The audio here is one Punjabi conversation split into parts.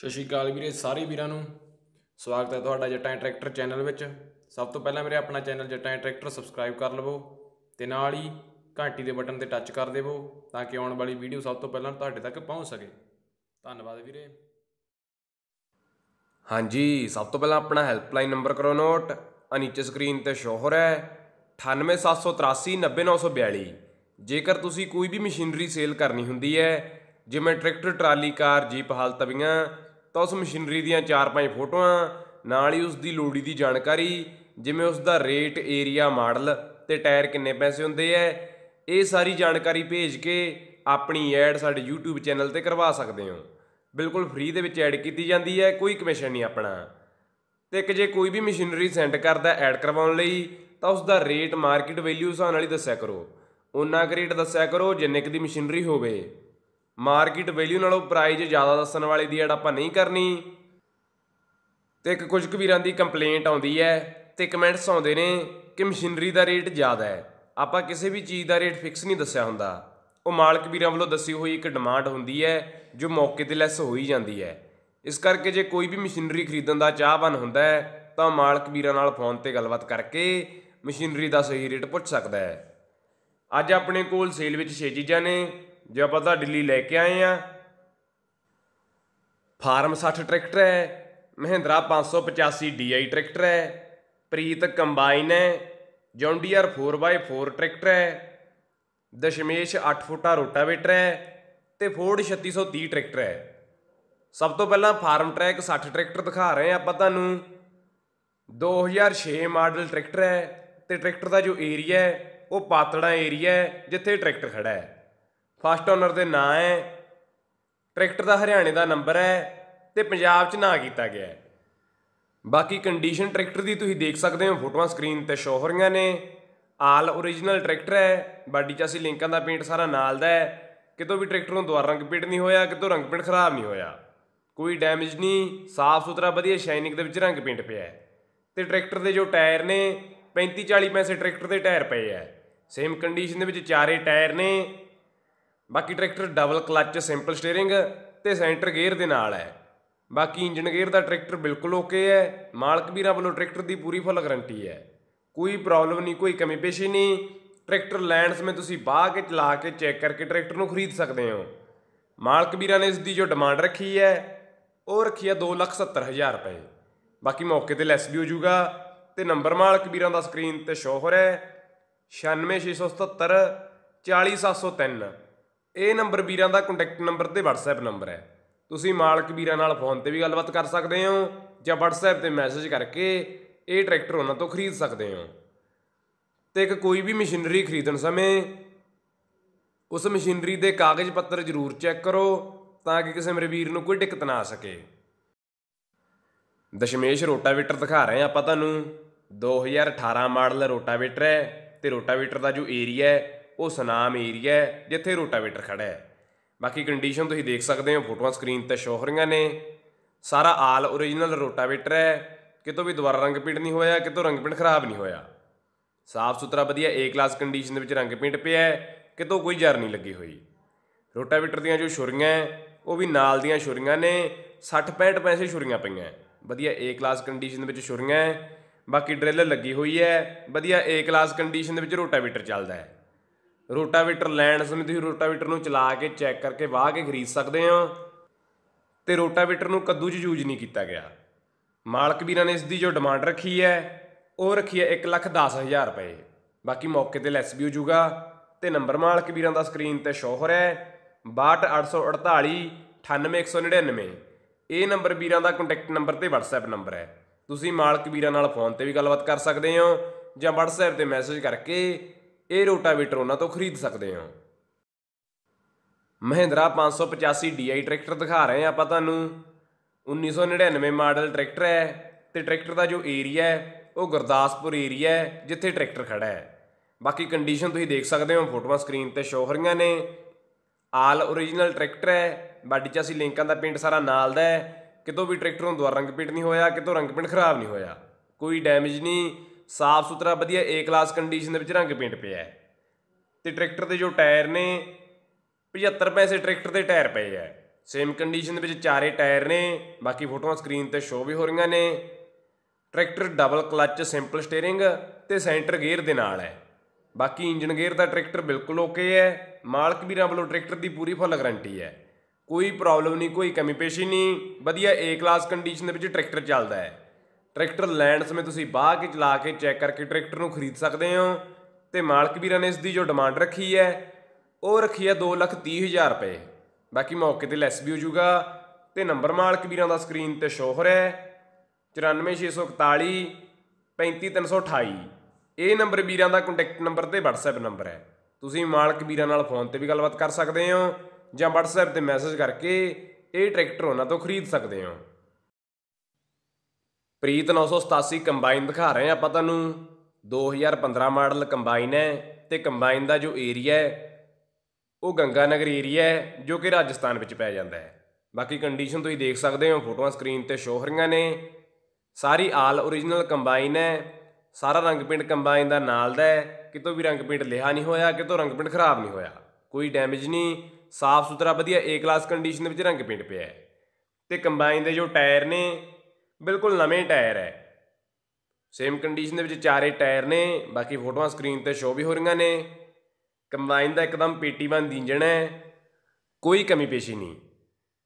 ਸਤਿ ਸ਼੍ਰੀ ਅਕਾਲ ਵੀਰੇ ਸਾਰੇ ਵੀਰਾਂ ਨੂੰ ਸਵਾਗਤ ਹੈ ਤੁਹਾਡਾ ਜੱਟਾਂ ਟਰੈਕਟਰ ਚੈਨਲ ਵਿੱਚ ਸਭ ਤੋਂ ਪਹਿਲਾਂ ਮੇਰੇ ਆਪਣਾ ਚੈਨਲ ਜੱਟਾਂ ਟਰੈਕਟਰ ਸਬਸਕ੍ਰਾਈਬ ਕਰ ਲਵੋ ਤੇ ਨਾਲ ਹੀ ਘੰਟੀ ਦੇ ਬਟਨ ਤੇ ਟੱਚ ਕਰ ਦੇਵੋ ਤਾਂ ਕਿ ਆਉਣ ਵਾਲੀ ਵੀਡੀਓ ਸਭ ਤੋਂ ਪਹਿਲਾਂ ਤੁਹਾਡੇ ਤੱਕ ਪਹੁੰਚ ਸਕੇ ਧੰਨਵਾਦ ਵੀਰੇ ਹਾਂਜੀ ਸਭ ਤੋਂ ਪਹਿਲਾਂ ਆਪਣਾ ਹੈਲਪਲਾਈਨ ਨੰਬਰ ਕਰੋ ਨੋਟ ਆ ਨੀਚੇ ਸਕਰੀਨ ਤੇ ਸ਼ੋ ਹੋ ਰਿਹਾ ਹੈ 9873890942 ਜੇਕਰ ਤੁਸੀਂ ਕੋਈ ਵੀ ਮਸ਼ੀਨਰੀ ਸੇਲ ਕਰਨੀ ਹੁੰਦੀ ਹੈ ਜਿਵੇਂ ਟਰੈਕਟਰ ਟਰਾਲੀ ਕਾਰ ਜੀਪ ਹਾਲ ਤਵੀਆਂ ਤਾਂ ਉਸ ਮਸ਼ੀਨਰੀ ਦੀਆਂ ਚਾਰ ਪੰਜ ਫੋਟੋਆਂ ਨਾਲ ਹੀ ਉਸ ਦੀ ਲੋੜੀ ਦੀ ਜਾਣਕਾਰੀ ਜਿਵੇਂ ਉਸ ਦਾ ਰੇਟ ਏਰੀਆ ਮਾਡਲ ਤੇ ਟਾਇਰ ਕਿੰਨੇ ਪੈਸੇ ਹੁੰਦੇ ਐ ਇਹ ਸਾਰੀ ਜਾਣਕਾਰੀ ਭੇਜ ਕੇ ਆਪਣੀ ਐਡ ਸਾਡੇ YouTube ਚੈਨਲ ਤੇ ਕਰਵਾ ਸਕਦੇ ਹੋ ਬਿਲਕੁਲ ਫ੍ਰੀ ਦੇ ਵਿੱਚ ਐਡ ਕੀਤੀ ਜਾਂਦੀ ਹੈ ਕੋਈ ਕਮਿਸ਼ਨ ਨਹੀਂ ਆਪਣਾ ਤੇ ਕਿ ਜੇ ਕੋਈ ਵੀ ਮਸ਼ੀਨਰੀ ਸੈਂਡ ਕਰਦਾ ਐਡ ਕਰਵਾਉਣ ਲਈ ਤਾਂ ਉਸ ਦਾ ਰੇਟ ਮਾਰਕੀਟ ਵੈਲਿਊ ਹਿਸਾਬ ਨਾਲ ਹੀ ਦੱਸਿਆ ਕਰੋ ਉਹਨਾਂ ਕਰੇਟ ਦੱਸਿਆ ਕਰੋ ਜਿੰਨੇ ਕਿ ਦੀ ਮਸ਼ੀਨਰੀ ਹੋਵੇ ਮਾਰਕੀਟ ਵੈਲਿਊ ਨਾਲੋਂ ਪ੍ਰਾਈਜ਼ ਜ਼ਿਆਦਾ ਦੱਸਣ ਵਾਲੀ ਦੀ ਐਡ ਆਪਾਂ ਨਹੀਂ ਕਰਨੀ ਤੇ ਇੱਕ ਕੁਝ ਕੁ ਵੀਰਾਂ ਦੀ ਕੰਪਲੇਂਟ ਆਉਂਦੀ ਹੈ ਤੇ ਕਮੈਂਟਸ ਆਉਂਦੇ ਨੇ ਕਿ ਮਸ਼ੀਨਰੀ ਦਾ ਰੇਟ ਜ਼ਿਆਦਾ ਹੈ ਆਪਾਂ ਕਿਸੇ ਵੀ ਚੀਜ਼ ਦਾ ਰੇਟ ਫਿਕਸ ਨਹੀਂ ਦੱਸਿਆ ਹੁੰਦਾ ਉਹ ਮਾਲਕ ਵੀਰਾਂ ਵੱਲੋਂ ਦੱਸੀ ਹੋਈ ਇੱਕ ਡਿਮਾਂਡ ਹੁੰਦੀ ਹੈ ਜੋ ਮੌਕੇ ਤੇ ਲੈਸ ਹੋਈ ਜਾਂਦੀ ਹੈ ਇਸ ਕਰਕੇ ਜੇ ਕੋਈ ਵੀ ਮਸ਼ੀਨਰੀ ਖਰੀਦਣ ਦਾ ਚਾਹਵਾਨ ਹੁੰਦਾ ਹੈ ਤਾਂ ਮਾਲਕ ਵੀਰਾਂ ਨਾਲ ਫੋਨ ਤੇ ਗੱਲਬਾਤ ਕਰਕੇ ਮਸ਼ੀਨਰੀ ਦਾ ਸਹੀ ਰੇਟ ਪੁੱਛ ਸਕਦਾ ਹੈ ਅੱਜ ਆਪਣੇ ਕੋਲ ਸੇਲ ਵਿੱਚ 6 ਚੀਜ਼ਾਂ ਨੇ ਜੇ ਆਪਾਂ ਤੁਹਾਡੇ ਲਈ ਲੈ ਕੇ ਆਏ ਆ ਫਾਰਮ 60 ਟਰੈਕਟਰ ਹੈ ਮਹਿੰਦਰਾ 585 DI ਟਰੈਕਟਰ ਹੈ ਪ੍ਰੀਤ ਕੰਬਾਈਨ ਹੈ ਜੌਂਡੀਅਰ 4x4 ਟਰੈਕਟਰ ਹੈ ਦਸ਼ਮੇਸ਼ 8 ਫੁੱਟਾ ਰੋਟਾਵੇਟਰ ਹੈ ਤੇ ਫੋਰਡ 3630 ਟਰੈਕਟਰ ਹੈ ਸਭ ਤੋਂ ਪਹਿਲਾਂ ਫਾਰਮ ਟਰੈਕ 60 ਟਰੈਕਟਰ ਦਿਖਾ ਰਹੇ ਆ ਆਪਾਂ ਤੁਹਾਨੂੰ 2006 ਮਾਡਲ ਟਰੈਕਟਰ ਹੈ ਤੇ ਟਰੈਕਟਰ ਦਾ ਜੋ ਏਰੀਆ ਹੈ ਉਹ ਪਾਤੜਾ ਏਰੀਆ ਹੈ ਜਿੱਥੇ ਟਰੈਕਟਰ ਖੜਾ ਹੈ ਫਸਟ ਓਨਰ ਦੇ ਨਾਂ ਹੈ ਟਰੈਕਟਰ ਦਾ ਹਰਿਆਣੇ ਦਾ ਨੰਬਰ ਹੈ ਤੇ ਪੰਜਾਬ 'ਚ ਨਾ ਕੀਤਾ ਗਿਆ ਹੈ ਬਾਕੀ ਕੰਡੀਸ਼ਨ ਟਰੈਕਟਰ ਦੀ ਤੁਸੀਂ ਦੇਖ ਸਕਦੇ ਹੋ ਫੋਟੋਆਂ ਸਕਰੀਨ ਤੇ ਸ਼ੋ ਹੋ ਰਹੀਆਂ ਨੇ ਆਲ origignal ਟਰੈਕਟਰ ਹੈ ਬਾਡੀ 'ਚ ਅਸੀਂ ਲਿੰਕਾਂ ਦਾ ਪੇਂਟ ਸਾਰਾ ਨਾਲ ਦਾ ਹੈ ਕਿਤੋਂ ਵੀ ਟਰੈਕਟਰ ਨੂੰ ਦੁਬਾਰਾ ਰੰਗ ਪੇਂਟ ਨਹੀਂ ਹੋਇਆ ਕਿਤੋਂ ਰੰਗ ਪੇਂਟ ਖਰਾਬ ਨਹੀਂ ਹੋਇਆ ਕੋਈ ਡੈਮੇਜ ਨਹੀਂ ਸਾਫ਼ ਸੁਥਰਾ ਵਧੀਆ ਸ਼ਾਈਨਿੰਗ ਦੇ ਵਿੱਚ ਰੰਗ ਪੇਂਟ ਪਿਆ ਹੈ ਤੇ ਟਰੈਕਟਰ ਦੇ ਜੋ ਟਾਇਰ ਨੇ 35 40 ਪੈਸੇ ਟਰੈਕਟਰ ਦੇ ਟਾਇਰ ਪਏ ਆ ਸੇਮ ਕੰਡੀਸ਼ਨ ਦੇ ਵਿੱਚ ਚਾਰੇ ਟਾਇਰ ਨੇ ਬਾਕੀ tractor double clutch simple steering ਤੇ ਸੈਂਟਰ ਗੇਅਰ ਦੇ ਨਾਲ ਹੈ ਬਾਕੀ ਇੰਜਨ ਗੇਅਰ ਦਾ ਟਰੈਕਟਰ ਬਿਲਕੁਲ ਓਕੇ ਹੈ ਮਾਲਕ ਵੀਰਾਂ ਵੱਲੋਂ ਟਰੈਕਟਰ ਦੀ ਪੂਰੀ ਫੁੱਲ ਗਾਰੰਟੀ ਹੈ ਕੋਈ ਪ੍ਰੋਬਲਮ ਨਹੀਂ ਕੋਈ ਕਮੀ ਪੇਸ਼ੀ ਨਹੀਂ ਟਰੈਕਟਰ ਲੈਂਡਸ ਮੇ ਤੁਸੀਂ ਬਾਹ ਕੇ ਚਲਾ ਕੇ ਚੈੱਕ ਕਰਕੇ ਟਰੈਕਟਰ ਨੂੰ ਖਰੀਦ ਸਕਦੇ ਹੋ ਮਾਲਕ ਵੀਰਾਂ ਨੇ ਇਸ ਦੀ ਜੋ ਡਿਮਾਂਡ ਰੱਖੀ ਹੈ ਉਹ ਰੱਖੀ ਹੈ 270000 ਰੁਪਏ ਬਾਕੀ ਮੌਕੇ ਤੇ ਲੈਸ ਵੀ ਹੋ ਜਾਊਗਾ ਤੇ ਨੰਬਰ ਮਾਲਕ ਵੀਰਾਂ ਦਾ ਸਕਰੀਨ ਤੇ ਸ਼ੋਹਰ ਹੋ ਰਿਹਾ ਹੈ 96677 40703 ਇਹ ਨੰਬਰ ਵੀਰਾਂ ਦਾ ਕੰਟੈਕਟ ਨੰਬਰ ਤੇ WhatsApp ਨੰਬਰ ਹੈ ਤੁਸੀਂ ਮਾਲਕ ਵੀਰਾਂ ਨਾਲ ਫੋਨ ਤੇ ਵੀ ਗੱਲਬਾਤ ਕਰ ਸਕਦੇ ਹੋ ਜਾਂ WhatsApp ਤੇ ਮੈਸੇਜ ਕਰਕੇ ਇਹ ਟਰੈਕਟਰ ਉਹਨਾਂ ਤੋਂ ਖਰੀਦ ਸਕਦੇ ਹੋ ਤੇ ਇੱਕ ਕੋਈ ਵੀ ਮਸ਼ੀਨਰੀ ਖਰੀਦਣ ਸਮੇਂ ਉਸ ਮਸ਼ੀਨਰੀ ਦੇ ਕਾਗਜ਼ ਪੱਤਰ ਜ਼ਰੂਰ ਚੈੱਕ ਕਰੋ ਤਾਂ ਕਿ ਕਿਸੇ ਮੇਰੇ ਵੀਰ ਨੂੰ ਕੋਈ ਦਿੱਕਤ ਨਾ ਆ ਸਕੇ ਦਸ਼ਮੇਸ਼ ਰੋਟਾਵੇਟਰ ਦਿਖਾ ਰਹੇ ਆ ਆਪਾਂ ਤੁਹਾਨੂੰ 2018 ਮਾਡਲ ਰੋਟਾਵੇਟਰ ਹੈ ਤੇ ਰੋਟਾਵੇਟਰ ਦਾ ਜੋ ਏਰੀਆ ਹੈ ਉਹ ਸਨਾਮ ਏਰੀਆ ਜਿੱਥੇ ਰੋਟਾਵੇਟਰ ਖੜਾ ਹੈ ਬਾਕੀ ਕੰਡੀਸ਼ਨ ਤੁਸੀਂ ਦੇਖ ਸਕਦੇ ਹੋ ਫੋਟੋਆਂ ਸਕਰੀਨ ਤੇ ਸ਼ੋਅ ਹੋ ਰਹੀਆਂ ਨੇ ਸਾਰਾ ਆਲ origignal ਰੋਟਾਵੇਟਰ ਹੈ ਕਿਤੋਂ ਵੀ ਦੁਬਾਰਾ ਰੰਗ ਪੇਂਟ ਨਹੀਂ ਹੋਇਆ ਕਿਤੋਂ ਰੰਗ ਪੇਂਟ ਖਰਾਬ ਨਹੀਂ ਹੋਇਆ ਸਾਫ ਸੁਥਰਾ ਵਧੀਆ ਏ ਕਲਾਸ ਕੰਡੀਸ਼ਨ ਦੇ ਵਿੱਚ ਰੰਗ ਪੇਂਟ ਪਿਆ ਹੈ ਕਿਤੋਂ ਕੋਈ ਜਰ ਨਹੀਂ ਲੱਗੀ ਹੋਈ ਰੋਟਾਵੇਟਰ ਦੀਆਂ ਜੋ ਛੁਰੀਆਂ ਉਹ ਵੀ ਨਾਲ ਦੀਆਂ ਛੁਰੀਆਂ ਨੇ 60 65 ਪੈਸੇ ਛੁਰੀਆਂ ਪਈਆਂ ਵਧੀਆ ਏ ਕਲਾਸ ਕੰਡੀਸ਼ਨ ਦੇ ਵਿੱਚ ਛੁਰੀਆਂ ਬਾਕੀ ਡ੍ਰਿਲ ਲੱਗੀ ਹੋਈ ਹੈ ਵਧੀਆ ਏ ਕਲਾਸ ਕੰਡੀਸ਼ਨ ਦੇ ਵਿੱਚ ਰੋਟਾਵੇਟਰ ਚੱਲਦਾ ਹੈ ਰੋਟਾਵੇਟਰ ਲੈਣ ਸਮੇਂ ਤੁਸੀਂ ਰੋਟਾਵੇਟਰ ਨੂੰ ਚਲਾ ਕੇ ਚੈੱਕ ਕਰਕੇ ਵਾਹ ਕੇ ਖਰੀਦ ਸਕਦੇ ਹੋ ਤੇ ਰੋਟਾਵੇਟਰ ਨੂੰ ਕੱਦੂ 'ਚ ਯੂਜ਼ ਨਹੀਂ ਕੀਤਾ ਗਿਆ ਮਾਲਕ ਵੀਰਾਂ ਨੇ ਇਸ ਦੀ ਜੋ ਡਿਮਾਂਡ ਰੱਖੀ ਹੈ ਉਹ ਰੱਖੀ ਹੈ 110000 ਰੁਪਏ ਬਾਕੀ ਮੌਕੇ ਤੇ ਲੈਸ ਵੀ ਹੋ ਜਾਊਗਾ ਤੇ ਨੰਬਰ ਮਾਲਕ ਵੀਰਾਂ ਦਾ ਸਕਰੀਨ ਤੇ ਸ਼ੋ ਹੋ ਰਿਹਾ ਹੈ 62848 98199 ਇਹ ਨੰਬਰ ਵੀਰਾਂ ਦਾ ਕੰਟੈਕਟ ਨੰਬਰ ਤੇ WhatsApp ਨੰਬਰ ਹੈ ਤੁਸੀਂ ਮਾਲਕ ਵੀਰਾਂ ਨਾਲ ਫੋਨ ਤੇ ਵੀ ਗੱਲਬਾਤ ਕਰ ਸਕਦੇ ਹੋ ਜਾਂ WhatsApp ਤੇ ਮੈਸੇਜ ਕਰਕੇ ਇਹ ਰੋਟਾਵੇਟਰ ਉਹਨਾਂ ਤੋਂ ਖਰੀਦ ਸਕਦੇ ਹਾਂ ਮਹਿੰਦਰਾ 585 DI ਟਰੈਕਟਰ ਦਿਖਾ ਰਹੇ ਆ ਆਪਾਂ ਤੁਹਾਨੂੰ 1999 ਮਾਡਲ ਟਰੈਕਟਰ ਹੈ ਤੇ ਟਰੈਕਟਰ ਦਾ ਜੋ ਏਰੀਆ ਹੈ ਉਹ ਗੁਰਦਾਸਪੁਰ ਏਰੀਆ ਹੈ ਜਿੱਥੇ ਟਰੈਕਟਰ ਖੜਾ ਹੈ ਬਾਕੀ ਕੰਡੀਸ਼ਨ ਤੁਸੀਂ ਦੇਖ ਸਕਦੇ ਹੋ ਫੋਟੋਆਂ ਸਕਰੀਨ ਤੇ ਸ਼ੋ ਹੋ ਰਹੀਆਂ ਨੇ ਆਲ origignal ਟਰੈਕਟਰ ਹੈ ਬਾਡੀ ਚ ਅਸੀਂ ਲਿੰਕਾਂ ਦਾ ਪੇਂਟ ਸਾਰਾ ਨਾਲ ਦਾ ਹੈ ਕਿਤੋਂ ਵੀ ਟਰੈਕਟਰ ਨੂੰ ਦੁਆਰਾ ਰੰਗ ਪੇਂਟ ਨਹੀਂ ਹੋਇਆ ਕਿਤੋਂ ਰੰਗ ਪੇਂਟ ਖਰਾਬ ਨਹੀਂ ਹੋਇਆ ਕੋਈ ਡੈਮੇਜ ਨਹੀਂ ਸਾਫ਼ ਸੁਥਰਾ ਵਧੀਆ ਏ ਕਲਾਸ ਕੰਡੀਸ਼ਨ ਦੇ ਵਿੱਚ ਰੰਗ ਪੇਂਟ ਪਿਆ ਹੈ ਤੇ ਟਰੈਕਟਰ ਦੇ ਜੋ ਟਾਇਰ ਨੇ 75 ਪੈਸੇ ਟਰੈਕਟਰ ਦੇ ਟਾਇਰ ਪਏ ਆ ਸੇਮ ਕੰਡੀਸ਼ਨ ਦੇ ਵਿੱਚ ਚਾਰੇ ਟਾਇਰ ਨੇ ਬਾਕੀ ਫੋਟੋਆਂ ਸਕਰੀਨ ਤੇ ਸ਼ੋ ਵੀ ਹੋ ਰਹੀਆਂ ਨੇ tractor double clutch simple steering ਤੇ ਸੈਂਟਰ ਗੇਅਰ ਦੇ ਨਾਲ ਹੈ ਬਾਕੀ ਇੰਜਨ ਗੇਅਰ ਦਾ ਟਰੈਕਟਰ ਬਿਲਕੁਲ ਓਕੇ ਹੈ ਮਾਲਕ ਵੀਰਾਂ ਵੱਲੋਂ ਟਰੈਕਟਰ ਦੀ ਪੂਰੀ ਫੁੱਲ ਗਾਰੰਟੀ ਹੈ ਕੋਈ ਪ੍ਰੋਬਲਮ ਨਹੀਂ ਕੋਈ ਕਮੀ ਪੇਸ਼ੀ ਨਹੀਂ ਵਧੀਆ ਏ ਕਲਾਸ ਕੰਡੀਸ਼ਨ ਦੇ ਵਿੱਚ ਟਰੈਕਟਰ ਚੱਲਦਾ ਹੈ ਟਰੈਕਟਰ ਲੈਣ ਸਮੇਂ ਤੁਸੀਂ ਬਾਹ ਕੇ ਚਲਾ ਕੇ ਚੈੱਕ ਕਰਕੇ ਟਰੈਕਟਰ ਨੂੰ ਖਰੀਦ ਸਕਦੇ ਹੋ ਤੇ ਮਾਲਕ ਵੀਰਾਂ ਨੇ ਇਸ ਦੀ ਜੋ ਡਿਮਾਂਡ ਰੱਖੀ ਹੈ ਉਹ ਰੱਖੀ ਹੈ 2,30,000 ਰੁਪਏ ਬਾਕੀ ਮੌਕੇ ਤੇ ਲੈਸ ਵੀ ਹੋ ਜਾਊਗਾ ਤੇ ਨੰਬਰ ਮਾਲਕ ਵੀਰਾਂ ਦਾ ਸਕਰੀਨ ਤੇ ਸ਼ੋਅ ਹੋ ਰਿਹਾ ਹੈ 94641 35328 ਇਹ ਨੰਬਰ ਵੀਰਾਂ ਦਾ ਕੰਟੈਕਟ ਨੰਬਰ ਤੇ WhatsApp ਨੰਬਰ ਹੈ ਤੁਸੀਂ ਮਾਲਕ ਵੀਰਾਂ ਨਾਲ ਫੋਨ ਤੇ ਵੀ ਗੱਲਬਾਤ ਕਰ ਸਕਦੇ ਹੋ ਜਾਂ WhatsApp ਤੇ ਮੈਸੇਜ ਕਰਕੇ ਇਹ ਟਰੈਕਟਰ ਉਹਨਾਂ ਤੋਂ ਖਰੀਦ ਸਕਦੇ ਹੋ ਪ੍ਰੀਤ 987 ਕੰਬਾਈਨ ਦਿਖਾ ਰਹੇ ਆ ਆਪਾਂ ਤੁਹਾਨੂੰ 2015 ਮਾਡਲ ਕੰਬਾਈਨ ਹੈ ਤੇ ਕੰਬਾਈਨ ਦਾ ਜੋ ਏਰੀਆ ਹੈ ਉਹ ਗੰਗਾ ਨਗਰ ਏਰੀਆ ਹੈ ਜੋ ਕਿ ਰਾਜਸਥਾਨ ਵਿੱਚ ਪੈ ਜਾਂਦਾ ਹੈ ਬਾਕੀ ਕੰਡੀਸ਼ਨ ਤੁਸੀਂ ਦੇਖ ਸਕਦੇ ਹੋ ਫੋਟੋਆਂ ਸਕਰੀਨ ਤੇ ਸ਼ੋ ਹੋ ਰਹੀਆਂ ਨੇ ਸਾਰੀ ਆਲ origignal ਕੰਬਾਈਨ ਹੈ ਸਾਰਾ ਰੰਗ ਪਿੰਡ ਕੰਬਾਈਨ ਦਾ ਨਾਲ ਦਾ ਹੈ ਕਿਤੋਂ ਵੀ ਰੰਗ ਪਿੰਡ ਲਿਹਾ ਨਹੀਂ ਹੋਇਆ ਕਿਤੋਂ ਰੰਗ ਪਿੰਡ ਖਰਾਬ ਨਹੀਂ ਹੋਇਆ ਕੋਈ ਡੈਮੇਜ ਨਹੀਂ ਸਾਫ਼ ਸੁਥਰਾ ਵਧੀਆ A ਕਲਾਸ ਕੰਡੀਸ਼ਨ ਦੇ ਵਿੱਚ ਰੰਗ ਪਿੰਡ ਪਿਆ ਹੈ ਤੇ ਕੰਬਾਈਨ ਦੇ ਜੋ ਟਾਇਰ ਨੇ ਬਿਲਕੁਲ ਨਵੇਂ ਟਾਇਰ ਹੈ ਸੇਮ ਕੰਡੀਸ਼ਨ ਦੇ ਵਿੱਚ ਚਾਰੇ ਟਾਇਰ ਨੇ ਬਾਕੀ ਫੋਟੋਆਂ ਸਕਰੀਨ ਤੇ ਸ਼ੋ ਵੀ ਹੋ ਰਹੀਆਂ ਨੇ ਕੰਬਾਈਨ ਦਾ ਇੱਕਦਮ ਬੰਦ ਇੰਜਣ ਹੈ ਕੋਈ ਕਮੀ ਪੇਸ਼ੀ ਨਹੀਂ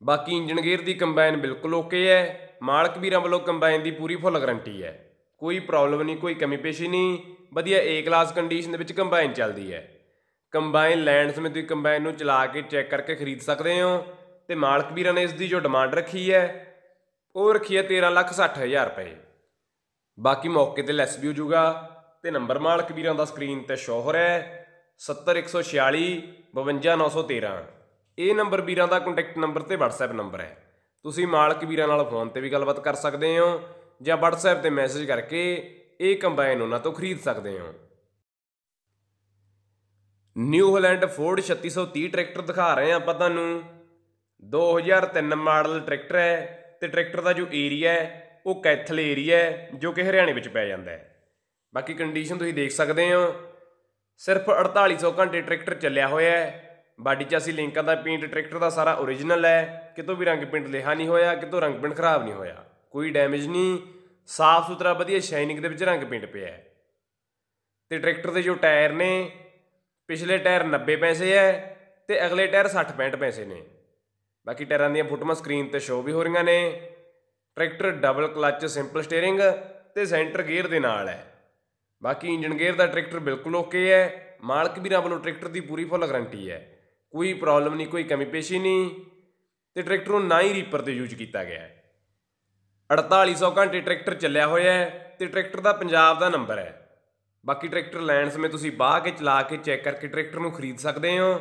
ਬਾਕੀ ਇੰਜਣ ਗੇਅਰ ਦੀ ਕੰਬਾਈਨ ਬਿਲਕੁਲ ਓਕੇ ਹੈ ਮਾਲਕ ਵੀਰਾਂ ਵੱਲੋਂ ਕੰਬਾਈਨ ਦੀ ਪੂਰੀ ਫੁੱਲ ਗਾਰੰਟੀ ਹੈ ਕੋਈ ਪ੍ਰੋਬਲਮ ਨਹੀਂ ਕੋਈ ਕਮੀ ਪੇਸ਼ੀ ਨਹੀਂ ਵਧੀਆ ਏ ਕਲਾਸ ਕੰਡੀਸ਼ਨ ਦੇ ਵਿੱਚ ਕੰਬਾਈਨ ਚੱਲਦੀ ਹੈ ਕੰਬਾਈਨ ਲੈਂਡ ਸਮੇਂ ਤੁਸੀਂ ਕੰਬਾਈਨ ਨੂੰ ਚਲਾ ਕੇ ਚੈੱਕ ਕਰਕੇ ਖਰੀਦ ਸਕਦੇ ਹੋ ਤੇ ਮਾਲਕ ਵੀਰਾਂ ਨੇ ਇਸ ਦੀ ਜੋ ਡਿਮਾਂਡ ਰੱਖੀ ਹੈ ਉਹ ਰੱਖੀ ਹੈ 13 ਲੱਖ 60 ਹਜ਼ਾਰ ਰੁਪਏ ਬਾਕੀ ਮੌਕੇ ਤੇ ਲੈਸ ਵੀ ਹੋ ਜਾਊਗਾ ਤੇ ਨੰਬਰ ਮਾਲਕ ਵੀਰਾਂ ਦਾ ਸਕਰੀਨ ਤੇ ਸ਼ੋਹਰ ਹੈ 70146 52913 ਇਹ ਨੰਬਰ ਵੀਰਾਂ ਦਾ ਕੰਟੈਕਟ ਨੰਬਰ ਤੇ WhatsApp ਨੰਬਰ ਹੈ ਤੁਸੀਂ ਮਾਲਕ ਵੀਰਾਂ ਨਾਲ ਫੋਨ ਤੇ ਵੀ ਗੱਲਬਾਤ ਕਰ ਸਕਦੇ ਹੋ ਜਾਂ WhatsApp ਤੇ ਮੈਸੇਜ ਕਰਕੇ ਇਹ ਕੰਬਾਈਨ ਉਹਨਾਂ ਤੋਂ ਖਰੀਦ ਸਕਦੇ ਹੋ ਨਿਊ ਹਾਲੈਂਡ ਫੋਰਡ 3630 ਟਰੈਕਟਰ ਦਿਖਾ ਰਹੇ ਆ ਆਪਾਂ ਤੁਹਾਨੂੰ 2003 ਮਾਡਲ ਟਰੈਕਟਰ ਹੈ ਤੇ ਟਰੈਕਟਰ ਦਾ ਜੋ ਏਰੀਆ ਹੈ ਉਹ ਕੈਥਲ ਏਰੀਆ ਹੈ ਜੋ ਕਿ ਹਰਿਆਣੇ ਵਿੱਚ ਪੈ ਜਾਂਦਾ ਹੈ ਬਾਕੀ ਕੰਡੀਸ਼ਨ ਤੁਸੀਂ ਦੇਖ ਸਕਦੇ ਹੋ ਸਿਰਫ 4800 ਘੰਟੇ ਟਰੈਕਟਰ ਚੱਲਿਆ ਹੋਇਆ ਹੈ ਬਾਡੀ 'ਚ ਅਸੀਂ ਲਿੰਕਾਂ ਦਾ ਪੇਂਟ ਟਰੈਕਟਰ ਦਾ ਸਾਰਾ origignal ਹੈ ਕਿਤੋਂ ਵੀ ਰੰਗ ਪੇਂਟ ਲਿਹਾ ਨਹੀਂ ਹੋਇਆ ਕਿਤੋਂ ਰੰਗ ਪੇਂਟ ਖਰਾਬ ਨਹੀਂ ਹੋਇਆ ਕੋਈ ਡੈਮੇਜ ਨਹੀਂ ਸਾਫ਼ ਸੁਥਰਾ ਵਧੀਆ ਸ਼ਾਈਨਿੰਗ ਦੇ ਵਿੱਚ ਰੰਗ ਪੇਂਟ ਪਿਆ ਹੈ ਤੇ ਟਰੈਕਟਰ ਦੇ ਜੋ ਟਾਇਰ ਨੇ ਪਿਛਲੇ ਟਾਇਰ 90 ਪੈਸੇ ਹੈ ਤੇ ਅਗਲੇ ਟਾਇਰ 60 65 ਪੈਸੇ ਨੇ ਬਾਕੀ ਟਾਇਰਾਂ ਦੀਆਂ ਫੋਟੋਆਂ ਸਕਰੀਨ ਤੇ ਸ਼ੋ ਵੀ ਹੋ ਰਹੀਆਂ ਨੇ tractor double clutch simple steering ਤੇ ਸੈਂਟਰ ਗੇਅਰ ਦੇ ਨਾਲ ਹੈ ਬਾਕੀ ਇੰਜਨ ਗੇਅਰ ਦਾ ਟਰੈਕਟਰ ਬਿਲਕੁਲ ਓਕੇ ਹੈ ਮਾਲਕ ਵੀਰਾਂ ਵੱਲੋਂ ਟਰੈਕਟਰ ਦੀ ਪੂਰੀ ਫੁੱਲ ਗਾਰੰਟੀ ਹੈ ਕੋਈ ਪ੍ਰੋਬਲਮ ਨਹੀਂ ਕੋਈ ਕਮੀ ਪੇਸ਼ੀ ਨਹੀਂ ਤੇ ਟਰੈਕਟਰ ਨੂੰ ਨਾ ਹੀ ਰੀਪਰ ਤੇ ਯੂਜ਼ ਕੀਤਾ ਗਿਆ ਹੈ 4800 ਘੰਟੇ ਟਰੈਕਟਰ ਚੱਲਿਆ ਹੋਇਆ ਹੈ ਤੇ ਟਰੈਕਟਰ ਦਾ ਪੰਜਾਬ ਦਾ ਨੰਬਰ ਹੈ ਬਾਕੀ ਟਰੈਕਟਰ ਲੈਣ ਸਮੇਂ ਤੁਸੀਂ ਬਾਹ ਕੇ ਚਲਾ ਕੇ ਚੈੱਕ ਕਰਕੇ ਟਰੈਕਟਰ ਨੂੰ ਖਰੀਦ ਸਕਦੇ ਹੋ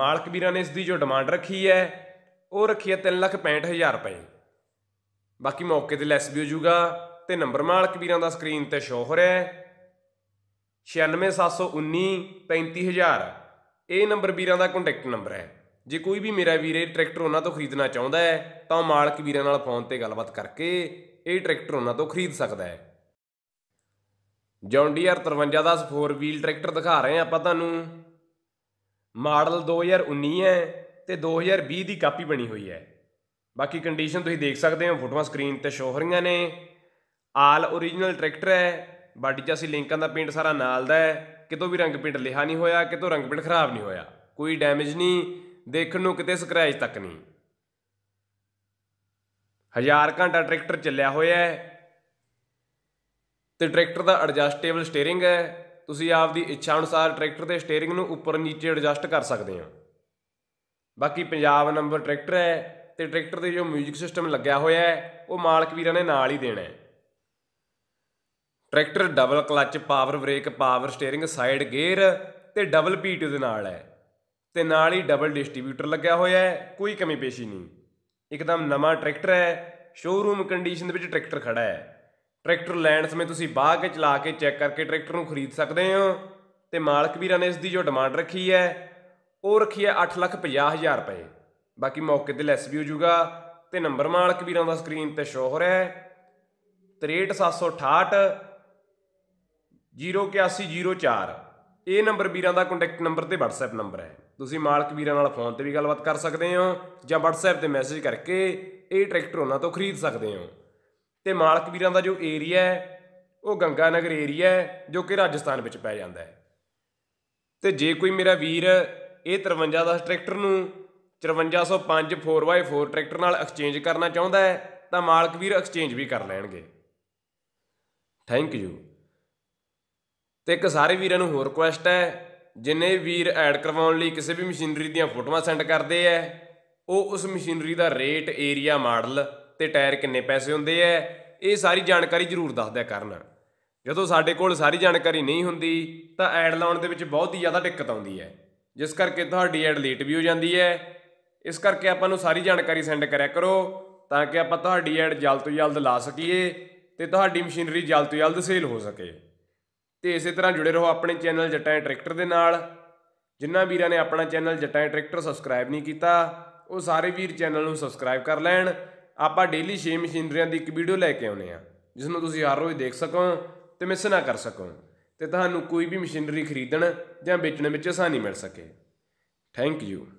ਮਾਲਕ ਵੀਰਾਂ ਨੇ ਇਸ ਦੀ ਜੋ ਡਿਮਾਂਡ ਰੱਖੀ ਹੈ ਉਹ ਰੱਖੀ ਹੈ 365000 ਰੁਪਏ ਬਾਕੀ ਮੌਕੇ ਤੇ ਲੈਸ ਵੀ ਹੋ ਜਾਊਗਾ ਤੇ ਨੰਬਰ ਮਾਲਕ ਵੀਰਾਂ ਦਾ ਸਕਰੀਨ ਤੇ ਸ਼ੋ ਹੋ ਰਿਹਾ ਹੈ 96719 35000 ਇਹ ਨੰਬਰ ਵੀਰਾਂ ਦਾ ਕੰਟੈਕਟ ਨੰਬਰ ਹੈ ਜੇ ਕੋਈ ਵੀ ਮੇਰਾ ਵੀਰੇ ਟਰੈਕਟਰ ਉਹਨਾਂ ਤੋਂ ਖਰੀਦਣਾ ਚਾਹੁੰਦਾ ਹੈ ਤਾਂ ਮਾਲਕ ਵੀਰਾਂ ਨਾਲ ਫੋਨ ਤੇ ਗੱਲਬਾਤ ਕਰਕੇ ਇਹ ਟਰੈਕਟਰ ਉਹਨਾਂ ਤੋਂ ਖਰੀਦ ਸਕਦਾ ਹੈ ਜੌਨ ਡੀਆਰ ਦਾ 4 ਵੀਲ ਟਰੈਕਟਰ ਦਿਖਾ ਰਹੇ ਆ ਆਪਾਂ ਤੁਹਾਨੂੰ ਮਾਡਲ 2019 ਹੈ ਤੇ 2020 ਦੀ ਕਾਪੀ ਬਣੀ ਹੋਈ ਹੈ ਬਾਕੀ ਕੰਡੀਸ਼ਨ ਤੁਸੀਂ ਦੇਖ ਸਕਦੇ ਹੋ ਫੋਟੋਆਂ ਸਕਰੀਨ ਤੇ ਸ਼ੋ ਹੋ ਰਹੀਆਂ ਨੇ ਆਲ origignal ਟਰੈਕਟਰ ਹੈ ਬਾਡੀ 'ਚ ਅਸੀਂ ਲਿੰਕਾਂ ਦਾ ਪੇਂਟ ਸਾਰਾ ਨਾਲ ਦਾ ਹੈ ਕਿਤੋਂ ਵੀ ਰੰਗ ਪੇਂਟ ਲਿਹਾ ਨਹੀਂ ਹੋਇਆ ਕਿਤੋਂ ਰੰਗ ਪੇਂਟ ਖਰਾਬ ਨਹੀਂ ਹੋਇਆ ਕੋਈ ਡੈਮੇਜ ਨਹੀਂ ਦੇਖਣ ਨੂੰ ਕਿਤੇ ਸਕ੍ਰੈਚ ਤੱਕ ਨਹੀਂ ਹਜ਼ਾਰ ਘੰਟਾ ਟਰੈਕਟਰ ਚੱਲਿਆ ਹੋਇਆ ਹੈ ਤੇ ਟਰੈਕਟਰ ਦਾ ਐਡਜਸਟੇਬਲ ਸਟੀering ਹੈ ਤੁਸੀਂ ਆਪਦੀ ਇੱਛਾ ਅਨੁਸਾਰ ਟਰੈਕਟਰ ਦੇ ਸਟੀering ਨੂੰ ਉੱਪਰ ਨੀਚੇ ਐਡਜਸਟ ਕਰ ਸਕਦੇ ਹੋ ਬਾਕੀ ਪੰਜਾਬ ਨੰਬਰ ਟਰੈਕਟਰ ਹੈ ਤੇ ਟਰੈਕਟਰ ਦੇ ਜੋ 뮤직 ਸਿਸਟਮ ਲੱਗਿਆ ਹੋਇਆ ਹੈ ਉਹ ਮਾਲਕ ਵੀਰਾਂ ਨੇ ਨਾਲ ਹੀ ਦੇਣਾ ਹੈ tractor double clutch power brake power steering side gear ਤੇ ਡਬਲ ਪੀਟ ਦੇ ਨਾਲ ਹੈ ਤੇ ਨਾਲ ਹੀ ਡਬਲ ਡਿਸਟ੍ਰੀਬਿਊਟਰ ਲੱਗਿਆ ਹੋਇਆ ਹੈ ਕੋਈ ਕਮੀ ਪੇਸ਼ੀ ਨਹੀਂ ਇੱਕਦਮ ਨਵਾਂ ਟਰੈਕਟਰ ਹੈ ਸ਼ੋਰੂਮ ਕੰਡੀਸ਼ਨ ਦੇ ਵਿੱਚ ਟਰੈਕਟਰ ਖੜਾ ਹੈ ਟਰੈਕਟਰ ਲੈਣ ਸਮੇਂ ਤੁਸੀਂ ਬਾਹ ਕੇ ਚਲਾ ਕੇ ਚੈੱਕ ਕਰਕੇ ਟਰੈਕਟਰ ਨੂੰ ਖਰੀਦ ਸਕਦੇ ਹੋ ਤੇ ਮਾਲਕ ਵੀਰਾਂ ਨੇ ਇਸ ਦੀ ਜੋ ਡਿਮਾਂਡ ਰੱਖੀ ਹੈ ਉਹ ਰੱਖੀ ਹੈ 850000 ਰੁਪਏ ਬਾਕੀ ਮੌਕੇ ਤੇ ਲੈਸ ਵੀ ਹੋ ਜਾਊਗਾ ਤੇ ਨੰਬਰ ਮਾਲਕ ਵੀਰਾਂ ਦਾ ਸਕਰੀਨ ਤੇ ਸ਼ੋ ਹੋ ਰਿਹਾ ਹੈ 63768 08104 ਇਹ ਨੰਬਰ ਵੀਰਾਂ ਦਾ ਕੰਟੈਕਟ ਨੰਬਰ ਤੇ WhatsApp ਨੰਬਰ ਹੈ ਤੁਸੀਂ ਮਾਲਕ ਵੀਰਾਂ ਨਾਲ ਫੋਨ ਤੇ ਵੀ ਗੱਲਬਾਤ ਕਰ ਸਕਦੇ ਹੋ ਜਾਂ WhatsApp ਤੇ ਮੈਸੇਜ ਕਰਕੇ ਇਹ ਟਰੈਕਟਰ ਉਹਨਾਂ ਤੋਂ ਖਰੀਦ ਸਕਦੇ ਹੋ ਤੇ ਮਾਲਕ ਵੀਰਾਂ ਦਾ ਜੋ ਏਰੀਆ ਹੈ ਉਹ ਗੰਗਾ ਨਗਰ ਏਰੀਆ ਹੈ ਜੋ ਕਿ ਰਾਜਸਥਾਨ ਵਿੱਚ ਪੈ ਜਾਂਦਾ ਹੈ ਤੇ ਜੇ ਕੋਈ ਮੇਰਾ ਵੀਰ ਇਹ 5310 ਟਰੈਕਟਰ ਨੂੰ 5405 4x4 ਟਰੈਕਟਰ ਨਾਲ ਐਕਸਚੇਂਜ ਕਰਨਾ ਚਾਹੁੰਦਾ ਹੈ ਤਾਂ ਮਾਲਕ ਵੀਰ ਐਕਸਚੇਂਜ ਵੀ ਕਰ ਲੈਣਗੇ ਥੈਂਕ ਯੂ ਤੇ ਇੱਕ ਸਾਰੇ ਵੀਰਾਂ ਨੂੰ ਹੋਰ ਰਿਕੁਐਸਟ ਹੈ ਜਿੰਨੇ ਵੀਰ ਐਡ ਕਰਵਾਉਣ ਲਈ ਕਿਸੇ ਵੀ ਮਸ਼ੀਨਰੀ ਦੀਆਂ ਫੋਟੋਆਂ ਸੈਂਡ ਕਰਦੇ ਐ ਉਹ ਉਸ ਮਸ਼ੀਨਰੀ ਦਾ ਰੇਟ ਏਰੀਆ ਮਾਡਲ ਤੇ ਟਾਇਰ ਕਿੰਨੇ ਪੈਸੇ ਹੁੰਦੇ ਐ ਇਹ ਸਾਰੀ ਜਾਣਕਾਰੀ ਜ਼ਰੂਰ ਦੱਸ ਦਿਆ ਕਰਨ ਜਦੋਂ ਸਾਡੇ ਕੋਲ ਸਾਰੀ ਜਾਣਕਾਰੀ ਨਹੀਂ ਹੁੰਦੀ ਤਾਂ ਐਡ ਲਾਉਣ ਦੇ ਵਿੱਚ ਬਹੁਤ ਹੀ ਜ਼ਿਆਦਾ ਦਿੱਕਤ ਆਉਂਦੀ ਹੈ ਜਿਸ ਕਰਕੇ ਤੁਹਾਡੀ ਐਡ ਲੇਟ ਵੀ ਹੋ ਜਾਂਦੀ ਹੈ ਇਸ ਕਰਕੇ ਆਪਾਂ ਨੂੰ ਸਾਰੀ ਜਾਣਕਾਰੀ ਸੈਂਡ ਕਰਿਆ ਕਰੋ ਤਾਂ ਕਿ ਆਪਾਂ ਤੁਹਾਡੀ ਐਡ ਜਲਦ ਤੋਂ ਜਲਦ ਲਾ ਸਕੀਏ ਤੇ ਤੁਹਾਡੀ ਮਸ਼ੀਨਰੀ ਜਲਦ ਤੋਂ ਜਲਦ ਸੇਲ ਹੋ ਸਕੇ ਤੇ ਇਸੇ ਤਰ੍ਹਾਂ ਜੁੜੇ ਰਹੋ ਆਪਣੇ ਚੈਨਲ ਜੱਟਾਂ ਟਰੈਕਟਰ ਦੇ ਨਾਲ ਜਿਨ੍ਹਾਂ ਵੀਰਾਂ ਨੇ ਆਪਣਾ ਚੈਨਲ ਜੱਟਾਂ ਟਰੈਕਟਰ ਸਬਸਕ੍ਰਾਈਬ ਨਹੀਂ ਕੀਤਾ ਉਹ ਸਾਰੇ ਵੀਰ ਚੈਨਲ ਨੂੰ ਸਬਸਕ੍ਰਾਈਬ ਕਰ ਲੈਣ ਆਪਾਂ ਡੇਲੀ 6 ਮਸ਼ੀਨਰੀਆਂ ਦੀ ਇੱਕ ਵੀਡੀਓ ਲੈ ਕੇ ਆਉਨੇ ਆ ਜਿਸ ਨੂੰ ਤੁਸੀਂ ਹਰ ਰੋਜ਼ ਦੇਖ ਸਕੋ ਤੇ ਮਿਸ ਨਾ ਕਰ ਸਕੋ ਤੇ ਤੁਹਾਨੂੰ ਕੋਈ ਵੀ ਮਸ਼ੀਨਰੀ ਖਰੀਦਣ ਜਾਂ ਵੇਚਣ ਵਿੱਚ ਆਸਾਨੀ ਮਿਲ ਸਕੇ ਥੈਂਕ ਯੂ